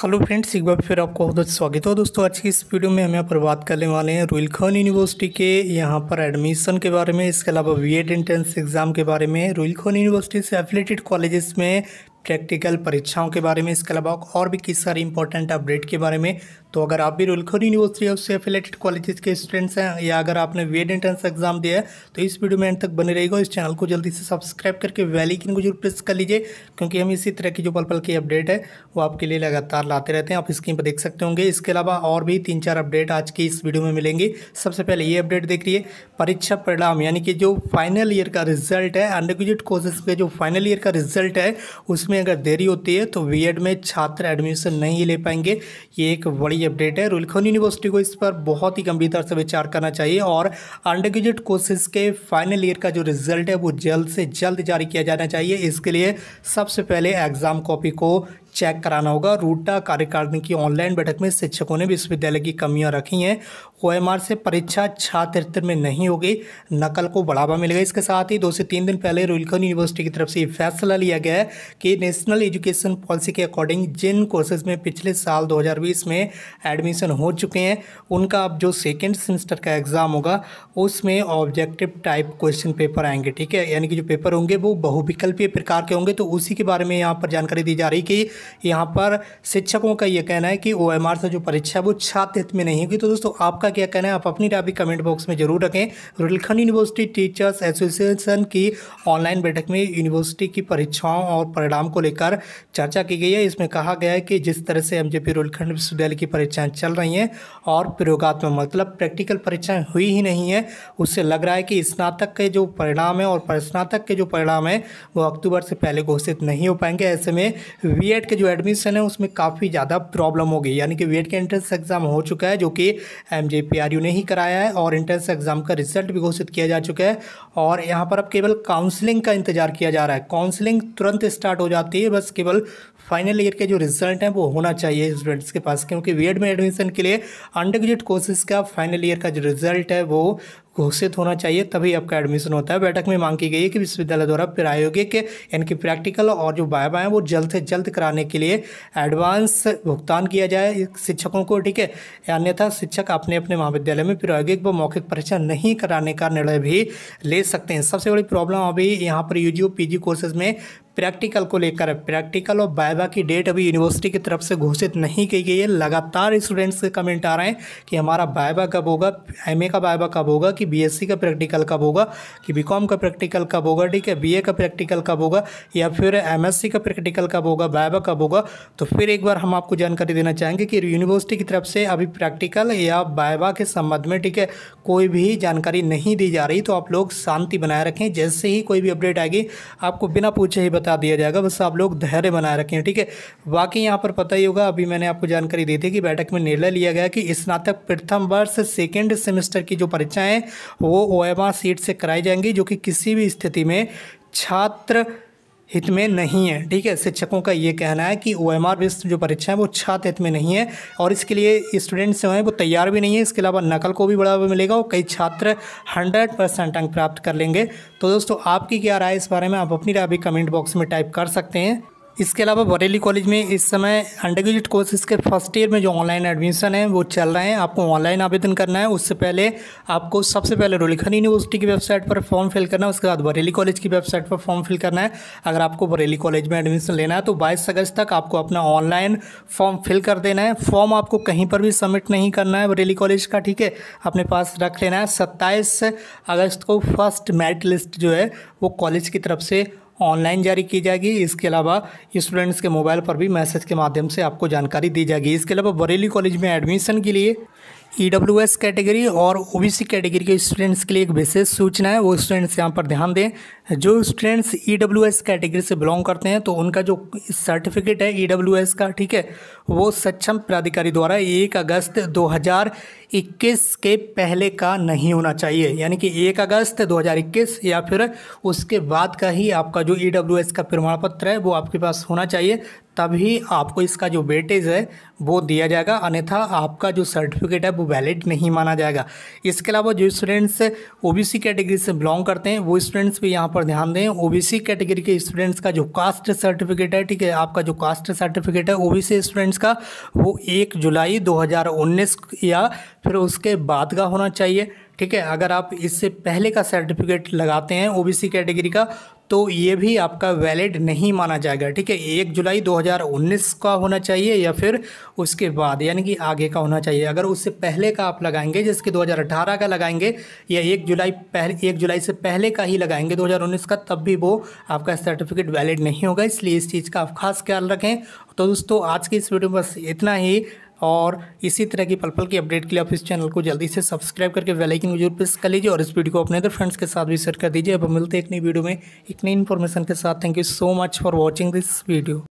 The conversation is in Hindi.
हेलो फ्रेंड्स एक बार फिर आपको बहुत स्वागत हो दोस्तों आज की इस वीडियो में हम यहाँ पर बात करने वाले हैं रोयल खान यूनिवर्सिटी के यहाँ पर एडमिशन के बारे में इसके अलावा बी एड एंट्रेंस एग्ज़ाम के बारे में रोयल खान यूनिवर्सिटी से एफिलेटेड कॉलेजेस में प्रैक्टिकल परीक्षाओं के बारे में इसके अलावा और भी किस सारी इंपॉर्टेंट अपडेट के बारे में तो अगर आप भी रुलखोर यूनिवर्सिटी ऑफ उससे रिलेटेड कॉलेजेस के स्टूडेंट्स हैं या अगर आपने वेड एंट्रेंस एग्जाम दिया है तो इस वीडियो में एंड तक बने रहेगा इस चैनल को जल्दी से सब्सक्राइब करके वेलीकिन को जरूर प्रेस कर लीजिए क्योंकि हम इसी तरह की जो पल पल की अपडेट है वो आपके लिए लगातार लाते रहते हैं आप स्क्रीन पर देख सकते होंगे इसके अलावा और भी तीन चार अपडेट आज की इस वीडियो में मिलेंगी सबसे पहले ये अपडेट देख रही परीक्षा परिणाम यानी कि जो फाइनल ईयर का रिजल्ट है अंडर ग्रेजुएट कोर्सेज के जो फाइनल ईयर का रिजल्ट है उसमें अगर देरी होती है तो वी में छात्र एडमिशन नहीं ले पाएंगे ये एक बड़ी अपडेट है रुलखन यूनिवर्सिटी को इस पर बहुत ही गंभीरता से विचार करना चाहिए और अंडर ग्रेजुएट कोर्सेज के फाइनल ईयर का जो रिजल्ट है वो जल्द से जल्द जारी किया जाना चाहिए इसके लिए सबसे पहले एग्ज़ाम कॉपी को चेक कराना होगा रूटा कार्यकारिणी की ऑनलाइन बैठक में शिक्षकों ने विश्वविद्यालय की कमियां रखी हैं ओ से परीक्षा छात्र में नहीं होगी नकल को बढ़ावा मिलेगा इसके साथ ही दो से तीन दिन पहले रोहिलखंड यूनिवर्सिटी की तरफ से फैसला लिया गया है कि नेशनल एजुकेशन पॉलिसी के अकॉर्डिंग जिन कोर्सेज में पिछले साल दो में एडमिशन हो चुके हैं उनका अब जो सेकेंड सेमेस्टर का एग्ज़ाम होगा उसमें ऑब्जेक्टिव टाइप क्वेश्चन पेपर आएंगे ठीक है यानी कि जो पेपर होंगे वो बहुविकल्पीय प्रकार के होंगे तो उसी के बारे में यहाँ पर जानकारी दी जा रही कि यहाँ पर शिक्षकों का ये कहना है कि ओ से जो परीक्षा है वो छात्र हित में नहीं होगी तो दोस्तों आपका क्या कहना है आप अपनी राय कमेंट बॉक्स में जरूर रखें रुलखंड यूनिवर्सिटी टीचर्स एसोसिएशन की ऑनलाइन बैठक में यूनिवर्सिटी की परीक्षाओं और परिणाम को लेकर चर्चा की गई है इसमें कहा गया है कि जिस तरह से एम रुलखंड विश्वविद्यालय की परीक्षाएँ चल रही हैं और प्रयोगात्मक मतलब प्रैक्टिकल परीक्षाएँ हुई ही नहीं है उससे लग रहा है कि स्नातक के जो परिणाम है और स्नातक के जो परिणाम है वो अक्टूबर से पहले घोषित नहीं हो पाएंगे ऐसे में बी के जो एडमिशन है उसमें काफ़ी ज़्यादा प्रॉब्लम हो गई यानी कि वेट के एंट्रेंस एग्ज़ाम हो चुका है जो कि एम जे ने ही कराया है और एंट्रेंस एग्ज़ाम का रिजल्ट भी घोषित किया जा चुका है और यहाँ पर अब केवल काउंसलिंग का इंतजार किया जा रहा है काउंसलिंग तुरंत स्टार्ट हो जाती है बस केवल फाइनल ईयर के जो रिजल्ट हैं वो होना चाहिए स्टूडेंट्स के पास क्योंकि वी में एडमिशन के लिए अंडर ग्रेजुएट कोर्सेज का फाइनल ईयर का जो रिजल्ट है वो घोषित होना चाहिए तभी आपका एडमिशन होता है बैठक में मांग की गई है कि विश्वविद्यालय द्वारा प्रायोगिक यानी कि प्रैक्टिकल और जो बाय बाय वो जल्द से जल्द कराने के लिए एडवांस भुगतान किया जाए शिक्षकों को ठीक है अन्यथा शिक्षक अपने अपने महाविद्यालय में प्रायोगिक व मौखिक परीक्षा नहीं कराने का निर्णय भी ले सकते हैं सबसे बड़ी प्रॉब्लम अभी यहाँ पर यू जी कोर्सेज में प्रैक्टिकल को लेकर प्रैक्टिकल और बायबा की डेट अभी यूनिवर्सिटी की तरफ से घोषित नहीं की गई है लगातार स्टूडेंट्स के कमेंट आ रहे हैं कि हमारा बायबा कब होगा एम का बायबा कब होगा कि बी का प्रैक्टिकल कब होगा कि बी का प्रैक्टिकल कब होगा ठीक है बी का प्रैक्टिकल कब होगा या फिर एम का प्रैक्टिकल कब होगा बायबा कब होगा तो फिर एक बार हम आपको जानकारी देना चाहेंगे कि यूनिवर्सिटी की तरफ से अभी प्रैक्टिकल या बायबा के संबंध में ठीक है कोई भी जानकारी नहीं दी जा रही तो आप लोग शांति बनाए रखें जैसे ही कोई भी अपडेट आएगी आपको बिना पूछे ही बता बता दिया जाएगा बस आप लोग धैर्य बनाए रखें ठीक है बाकी यहाँ पर पता ही होगा अभी मैंने आपको जानकारी दी थी कि बैठक में निर्णय लिया गया कि स्नातक प्रथम वर्ष सेकेंड सेमेस्टर की जो परीक्षाएँ वो ओएमा सीट से कराई जाएंगी जो कि किसी भी स्थिति में छात्र हित में नहीं है ठीक है शिक्षकों का ये कहना है कि ओ एम आर बेस्ड जो परीक्षा है वो छात्र हित में नहीं है और इसके लिए स्टूडेंट्स जो हैं वो तैयार भी नहीं है इसके अलावा नकल को भी बढ़ावा मिलेगा और कई छात्र हंड्रेड परसेंट अंक प्राप्त कर लेंगे तो दोस्तों आपकी क्या राय इस बारे में आप अपनी राय भी कमेंट बॉक्स में टाइप कर सकते हैं इसके अलावा बरेली कॉलेज में इस समय अंडर ग्रेजुएट कोर्सेज के फर्स्ट ईयर में जो ऑनलाइन एडमिशन है वो चल रहे हैं आपको ऑनलाइन आवेदन करना है उससे पहले आपको सबसे पहले रोलिखन यूनिवर्सिटी की वेबसाइट पर फॉर्म फिल करना है उसके बाद बरेली कॉलेज की वेबसाइट पर फॉर्म फिल करना है अगर आपको बरेली कॉलेज में एडमिशन लेना है तो बाईस अगस्त तक आपको अपना ऑनलाइन फॉर्म फिल कर देना है फॉर्म आपको कहीं पर भी सबमिट नहीं करना है बरेली कॉलेज का ठीक है अपने पास रख लेना है सत्ताईस अगस्त को फर्स्ट मेरिट लिस्ट जो है वो कॉलेज की तरफ से ऑनलाइन जारी की जाएगी इसके अलावा स्टूडेंट्स के मोबाइल पर भी मैसेज के माध्यम से आपको जानकारी दी जाएगी इसके अलावा बरेली कॉलेज में एडमिशन के लिए ई डब्ल्यू एस कैटेगरी और ओ बी सी कैटेगरी के स्टूडेंट्स के लिए एक विशेष सूचना है वो स्टूडेंट्स यहाँ पर ध्यान दें जो students E W S category से बिलोंग करते हैं तो उनका जो सर्टिफिकेट है ई डब्ल्यू एस का ठीक है वो सक्षम प्राधिकारी द्वारा एक अगस्त 2021 के पहले का नहीं होना चाहिए यानी कि एक अगस्त 2021 या फिर उसके बाद का ही आपका जो ई डब्ल्यू एस का प्रमाण पत्र है वो आपके पास होना चाहिए तभी आपको इसका जो वेटेज है वो दिया जाएगा अन्यथा आपका जो सर्टिफिकेट है वो वैलिड नहीं माना जाएगा इसके अलावा जो students O B C category से बिलोंग करते हैं वो स्टूडेंट्स भी यहाँ पर ध्यान दें ओबीसी कैटेगरी के स्टूडेंट्स का जो कास्ट सर्टिफिकेट है ठीक है आपका जो कास्ट सर्टिफिकेट है ओबीसी स्टूडेंट्स का वो एक जुलाई 2019 या फिर उसके बाद का होना चाहिए ठीक है अगर आप इससे पहले का सर्टिफिकेट लगाते हैं ओबीसी कैटेगरी का तो ये भी आपका वैलिड नहीं माना जाएगा ठीक है एक जुलाई 2019 का होना चाहिए या फिर उसके बाद यानी कि आगे का होना चाहिए अगर उससे पहले का आप लगाएंगे जिसके 2018 का लगाएंगे या एक जुलाई पहले एक जुलाई से पहले का ही लगाएंगे 2019 का तब भी वो आपका सर्टिफिकेट वैलिड नहीं होगा इसलिए इस चीज़ का आप खास ख्याल रखें तो दोस्तों आज की इस वीडियो में बस इतना ही और इसी तरह की पल पल की अपडेट के लिए आप इस चैनल को जल्दी से सब्सक्राइब करके बेल आइकन को जरूर प्रेस कर लीजिए और इस वीडियो को अपने अदर फ्रेंड्स के साथ भी शेयर कर दीजिए अब मिलते हैं एक नई वीडियो में एक नई इन्फॉर्मेशन के साथ thank you so much for watching this video